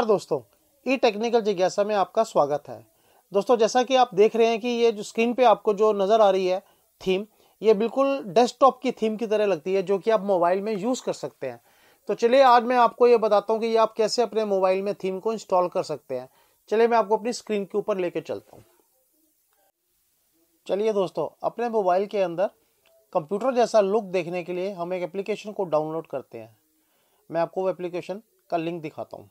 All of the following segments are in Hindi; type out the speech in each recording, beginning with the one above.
नमस्कार दोस्तों ई टेक्निकल जिज्ञासा में आपका स्वागत है दोस्तों जैसा कि आप देख रहे हैं कि ये जो स्क्रीन पे आपको जो नज़र आ रही है थीम ये बिल्कुल डेस्कटॉप की थीम की तरह लगती है जो कि आप मोबाइल में यूज़ कर सकते हैं तो चलिए आज मैं आपको ये बताता हूँ कि ये आप कैसे अपने मोबाइल में थीम को इंस्टॉल कर सकते हैं चलिए मैं आपको अपनी स्क्रीन के ऊपर लेके चलता हूँ चलिए दोस्तों अपने मोबाइल के अंदर कंप्यूटर जैसा लुक देखने के लिए हम एक एप्लीकेशन को डाउनलोड करते हैं मैं आपको वो एप्लीकेशन का लिंक दिखाता हूँ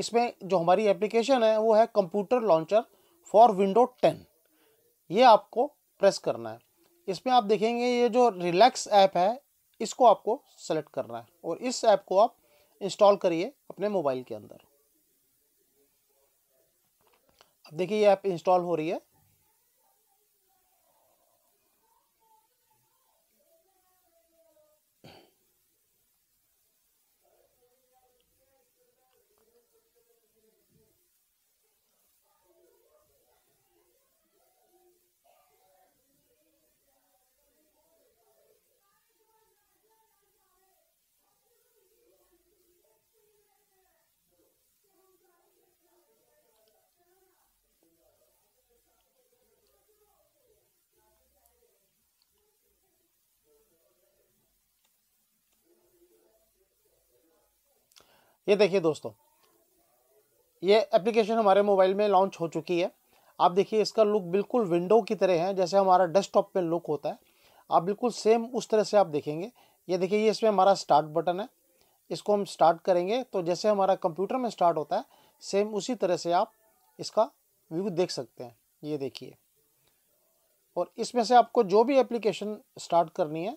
इसमें जो हमारी एप्लीकेशन है वो है computer launcher for window ten ये आपको प्रेस करना है इसमें आप देखेंगे ये जो रिलैक्स ऐप है इसको आपको सेलेक्ट करना है और इस ऐप को आप इंस्टॉल करिए अपने मोबाइल के अंदर अब देखिए ये ऐप इंस्टॉल हो रही है ये देखिए दोस्तों ये एप्लीकेशन हमारे मोबाइल में लॉन्च हो चुकी है आप देखिए इसका लुक बिल्कुल विंडो की तरह है जैसे हमारा डेस्कटॉप पे लुक होता है आप बिल्कुल सेम उस तरह से आप देखेंगे ये देखिए ये इसमें हमारा स्टार्ट बटन है इसको हम स्टार्ट करेंगे तो जैसे हमारा कंप्यूटर में स्टार्ट होता है सेम उसी तरह से आप इसका व्यू देख सकते हैं ये देखिए और इसमें से आपको जो भी एप्लीकेशन स्टार्ट करनी है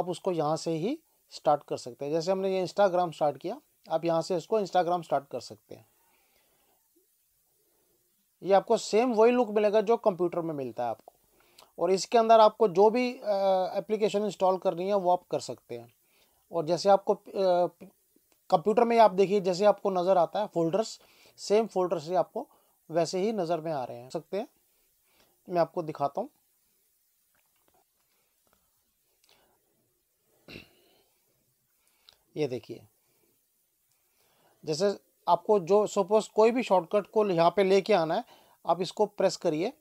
आप उसको यहाँ से ही स्टार्ट कर सकते हैं जैसे हमने ये इंस्टाग्राम स्टार्ट किया आप यहाँ से इसको इंस्टाग्राम स्टार्ट कर सकते हैं ये आपको सेम वही लुक मिलेगा जो कंप्यूटर में मिलता है आपको और इसके अंदर आपको जो भी एप्लीकेशन इंस्टॉल करनी है वो आप कर सकते हैं और जैसे आपको कंप्यूटर में आप देखिए जैसे आपको नज़र आता है फोल्डर्स सेम फोल्डर से आपको वैसे ही नज़र में आ रहे हैं सकते हैं मैं आपको दिखाता हूँ ये देखिए जैसे आपको जो सपोज कोई भी शॉर्टकट को यहाँ पे लेके आना है आप इसको प्रेस करिए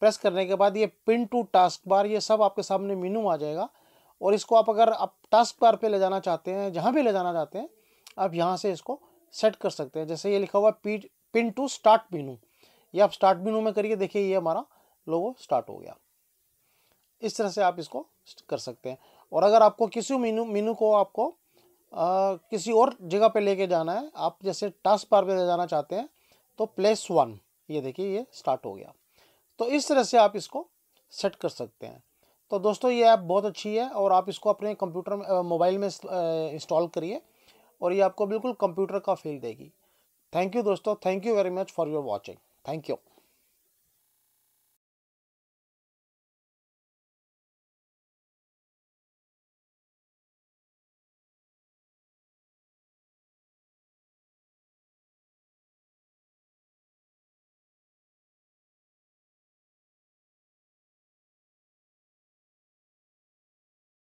प्रेस करने के बाद ये पिन टू टास्क बार ये सब आपके सामने मीनू आ जाएगा और इसको आप अगर आप टास्क बार पे ले जाना चाहते हैं जहाँ भी ले जाना चाहते हैं आप यहाँ से इसको सेट कर सकते हैं जैसे ये लिखा हुआ P pin to start menu ये आप स्टार्ट मीनू में करिए देखिए ये हमारा लोगो स्टार्ट हो गया इस तरह से आप इसको कर सकते हैं और अगर आपको किसी मीनू मीनू को आपको आ, किसी और जगह पे लेके जाना है आप जैसे टास्क बार पे ले जाना चाहते हैं तो प्लेस वन ये देखिए ये स्टार्ट हो गया तो इस तरह से आप इसको सेट कर सकते हैं तो दोस्तों ये ऐप बहुत अच्छी है और आप इसको अपने कंप्यूटर में मोबाइल में इंस्टॉल करिए और ये आपको बिल्कुल कंप्यूटर का फील देगी थैंक यू दोस्तों thank you very much for your watching thank you